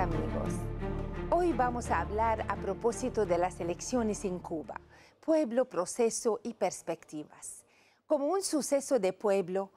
amigos. Hoy vamos a hablar a propósito de las elecciones en Cuba, pueblo, proceso y perspectivas. Como un suceso de pueblo,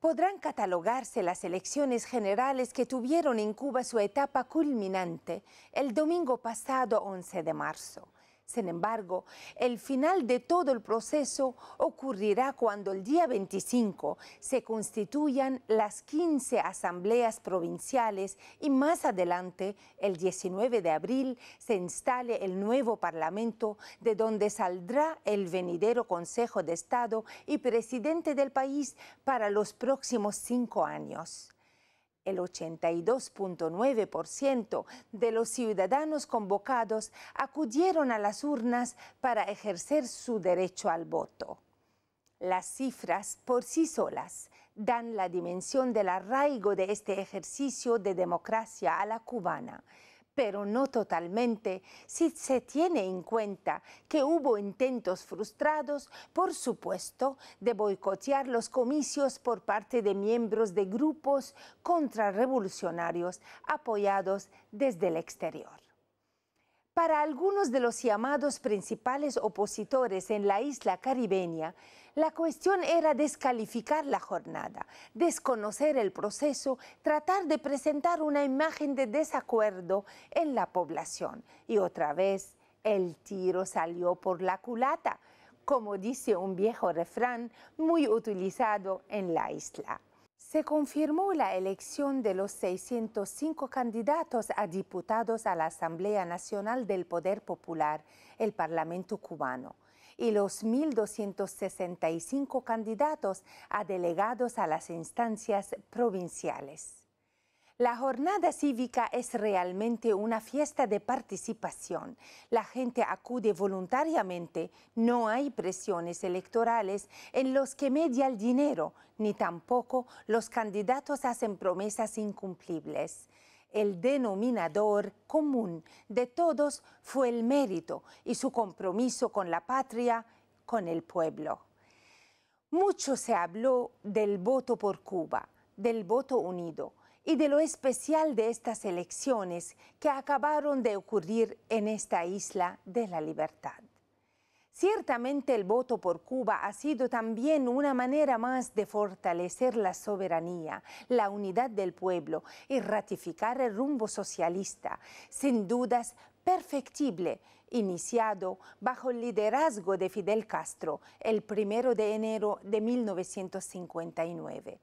podrán catalogarse las elecciones generales que tuvieron en Cuba su etapa culminante el domingo pasado 11 de marzo. Sin embargo, el final de todo el proceso ocurrirá cuando el día 25 se constituyan las 15 asambleas provinciales y más adelante, el 19 de abril, se instale el nuevo Parlamento de donde saldrá el venidero Consejo de Estado y presidente del país para los próximos cinco años. El 82.9% de los ciudadanos convocados acudieron a las urnas para ejercer su derecho al voto. Las cifras por sí solas dan la dimensión del arraigo de este ejercicio de democracia a la cubana pero no totalmente, si se tiene en cuenta que hubo intentos frustrados, por supuesto, de boicotear los comicios por parte de miembros de grupos contrarrevolucionarios apoyados desde el exterior. Para algunos de los llamados principales opositores en la isla caribeña, la cuestión era descalificar la jornada, desconocer el proceso, tratar de presentar una imagen de desacuerdo en la población. Y otra vez, el tiro salió por la culata, como dice un viejo refrán muy utilizado en la isla se confirmó la elección de los 605 candidatos a diputados a la Asamblea Nacional del Poder Popular, el Parlamento cubano, y los 1.265 candidatos a delegados a las instancias provinciales. La jornada cívica es realmente una fiesta de participación. La gente acude voluntariamente, no hay presiones electorales en los que media el dinero, ni tampoco los candidatos hacen promesas incumplibles. El denominador común de todos fue el mérito y su compromiso con la patria, con el pueblo. Mucho se habló del voto por Cuba, del voto unido y de lo especial de estas elecciones que acabaron de ocurrir en esta isla de la libertad. Ciertamente el voto por Cuba ha sido también una manera más de fortalecer la soberanía, la unidad del pueblo y ratificar el rumbo socialista, sin dudas perfectible, iniciado bajo el liderazgo de Fidel Castro el primero de enero de 1959.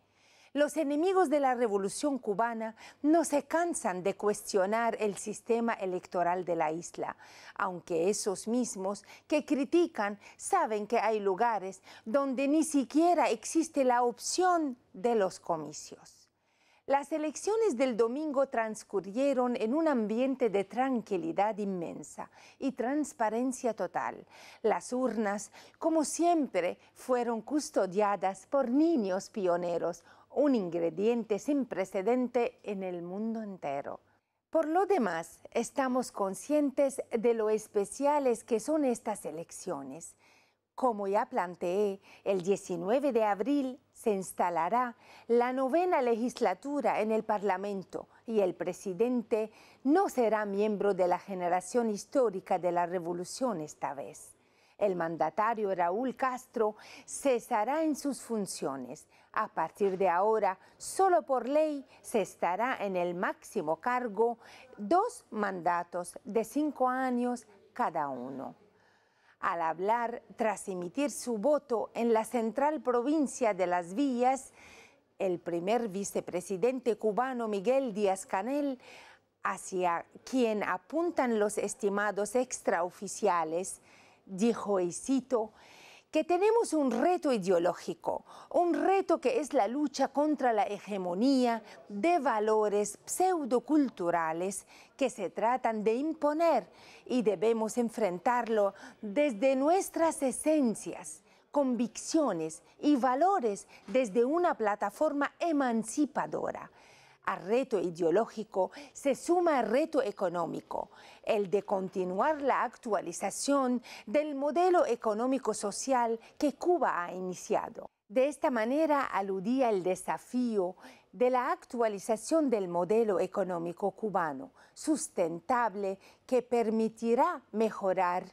Los enemigos de la revolución cubana no se cansan de cuestionar el sistema electoral de la isla, aunque esos mismos que critican saben que hay lugares donde ni siquiera existe la opción de los comicios. Las elecciones del domingo transcurrieron en un ambiente de tranquilidad inmensa y transparencia total. Las urnas, como siempre, fueron custodiadas por niños pioneros un ingrediente sin precedente en el mundo entero. Por lo demás, estamos conscientes de lo especiales que son estas elecciones. Como ya planteé, el 19 de abril se instalará la novena legislatura en el Parlamento y el presidente no será miembro de la generación histórica de la revolución esta vez. El mandatario Raúl Castro cesará en sus funciones a partir de ahora, solo por ley se estará en el máximo cargo dos mandatos de cinco años cada uno. Al hablar, tras emitir su voto en la central provincia de Las Villas, el primer vicepresidente cubano Miguel Díaz Canel, hacia quien apuntan los estimados extraoficiales, dijo, y cito, que tenemos un reto ideológico, un reto que es la lucha contra la hegemonía de valores pseudoculturales que se tratan de imponer y debemos enfrentarlo desde nuestras esencias convicciones y valores desde una plataforma emancipadora, a reto ideológico se suma reto económico, el de continuar la actualización del modelo económico-social que Cuba ha iniciado. De esta manera aludía el desafío de la actualización del modelo económico cubano sustentable que permitirá mejorar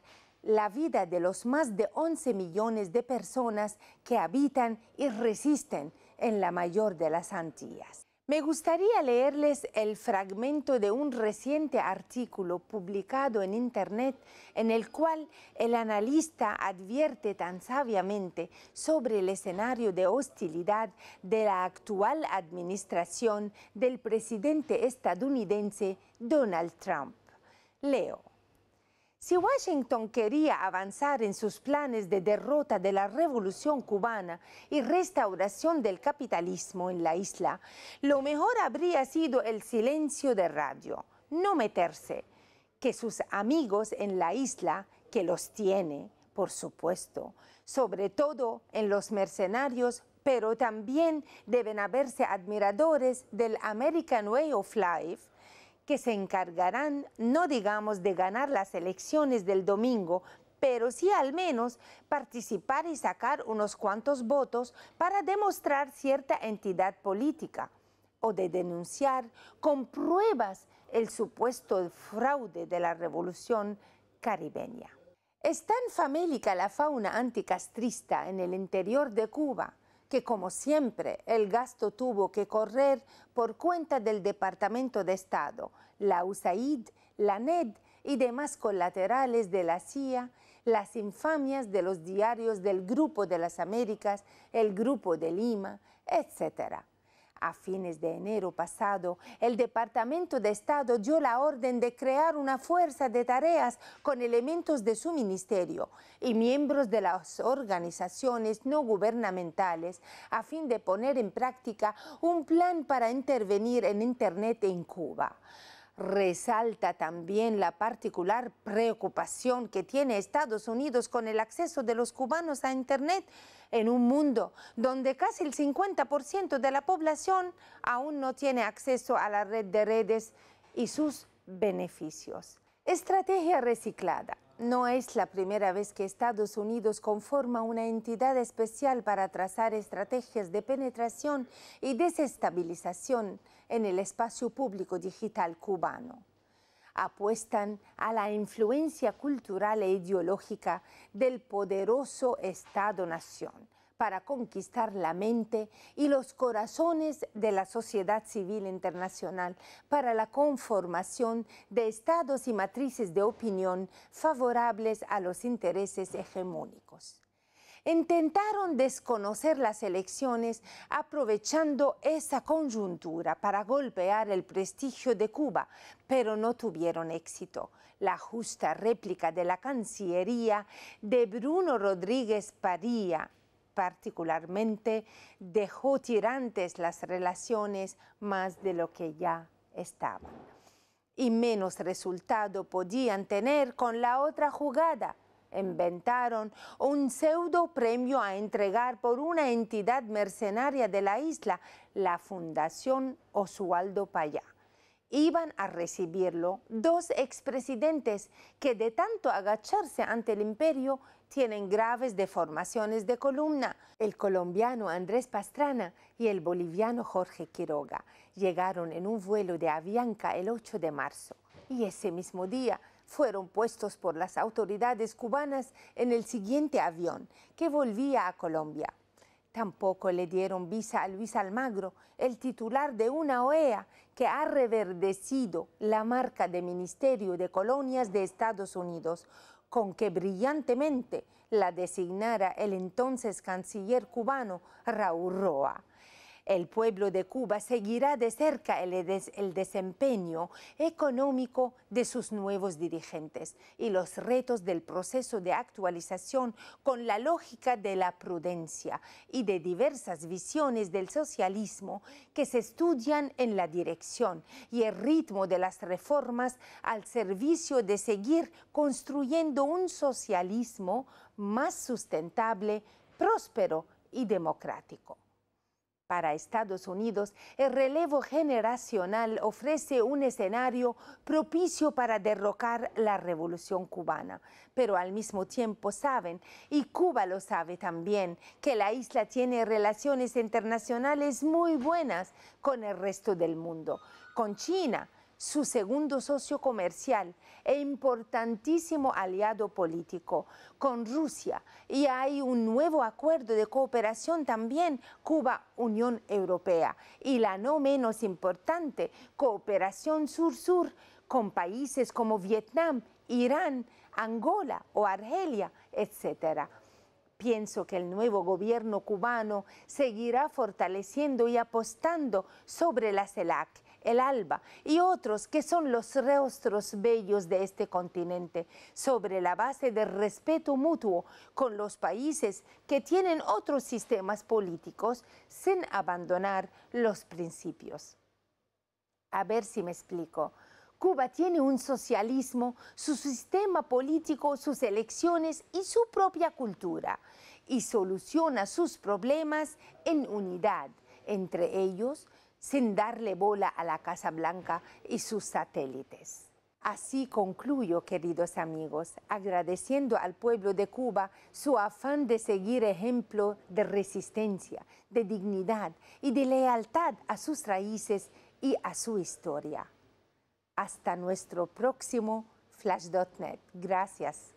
la vida de los más de 11 millones de personas que habitan y resisten en la mayor de las Antillas. Me gustaría leerles el fragmento de un reciente artículo publicado en Internet en el cual el analista advierte tan sabiamente sobre el escenario de hostilidad de la actual administración del presidente estadounidense Donald Trump. Leo. Si Washington quería avanzar en sus planes de derrota de la revolución cubana y restauración del capitalismo en la isla, lo mejor habría sido el silencio de radio, no meterse, que sus amigos en la isla, que los tiene, por supuesto, sobre todo en los mercenarios, pero también deben haberse admiradores del American Way of Life que se encargarán, no digamos de ganar las elecciones del domingo, pero sí al menos participar y sacar unos cuantos votos para demostrar cierta entidad política o de denunciar con pruebas el supuesto fraude de la revolución caribeña. Está en famélica la fauna anticastrista en el interior de Cuba que como siempre el gasto tuvo que correr por cuenta del Departamento de Estado, la USAID, la NED y demás colaterales de la CIA, las infamias de los diarios del Grupo de las Américas, el Grupo de Lima, etc. A fines de enero pasado, el Departamento de Estado dio la orden de crear una fuerza de tareas con elementos de su ministerio y miembros de las organizaciones no gubernamentales a fin de poner en práctica un plan para intervenir en Internet en Cuba resalta también la particular preocupación que tiene Estados Unidos con el acceso de los cubanos a Internet en un mundo donde casi el 50% de la población aún no tiene acceso a la red de redes y sus beneficios. Estrategia reciclada. No es la primera vez que Estados Unidos conforma una entidad especial para trazar estrategias de penetración y desestabilización en el espacio público digital cubano. Apuestan a la influencia cultural e ideológica del poderoso Estado-Nación para conquistar la mente y los corazones de la sociedad civil internacional para la conformación de estados y matrices de opinión favorables a los intereses hegemónicos intentaron desconocer las elecciones aprovechando esa coyuntura para golpear el prestigio de Cuba, pero no tuvieron éxito. La justa réplica de la Cancillería de Bruno Rodríguez Padilla, particularmente dejó tirantes las relaciones más de lo que ya estaban. Y menos resultado podían tener con la otra jugada. Inventaron un pseudo premio a entregar por una entidad mercenaria de la isla, la Fundación Oswaldo Payá iban a recibirlo dos expresidentes que de tanto agacharse ante el imperio tienen graves deformaciones de columna. El colombiano Andrés Pastrana y el boliviano Jorge Quiroga llegaron en un vuelo de Avianca el 8 de marzo y ese mismo día fueron puestos por las autoridades cubanas en el siguiente avión que volvía a Colombia. Tampoco le dieron visa a Luis Almagro, el titular de una OEA que ha reverdecido la marca de Ministerio de Colonias de Estados Unidos, con que brillantemente la designara el entonces canciller cubano Raúl Roa. El pueblo de Cuba seguirá de cerca el, desempeño económico de sus nuevos dirigentes y los retos del proceso de actualización con la lógica de la prudencia y de diversas visiones del socialismo que se estudian en la dirección y el ritmo de las reformas al servicio de seguir construyendo un socialismo más sustentable, próspero y democrático. Para Estados Unidos, el relevo generacional ofrece un escenario propicio para derrocar la revolución cubana, pero al mismo tiempo saben, y Cuba lo sabe también, que la isla tiene relaciones internacionales muy buenas con el resto del mundo, con China, su segundo socio comercial e importantísimo aliado político con Rusia y hay un nuevo acuerdo de cooperación también Cuba-Unión Europea y la no menos importante cooperación sur-sur con países como Vietnam, Irán, Angola o Argelia, etc. Pienso que el nuevo gobierno cubano seguirá fortaleciendo y apostando sobre la CELAC el alba, y otros que son los rostros bellos de este continente, sobre la base de respeto mutuo con los países que tienen otros sistemas políticos sin abandonar los principios. A ver si me explico. Cuba tiene un socialismo, su sistema político, sus elecciones y su propia cultura, y soluciona sus problemas en unidad entre ellos, sin darle bola a la Casa Blanca y sus satélites. Así concluyo, queridos amigos, agradeciendo al pueblo de Cuba su afán de seguir ejemplo de resistencia, de dignidad y de lealtad a sus raíces y a su historia. Hasta nuestro próximo Flash.net. Gracias.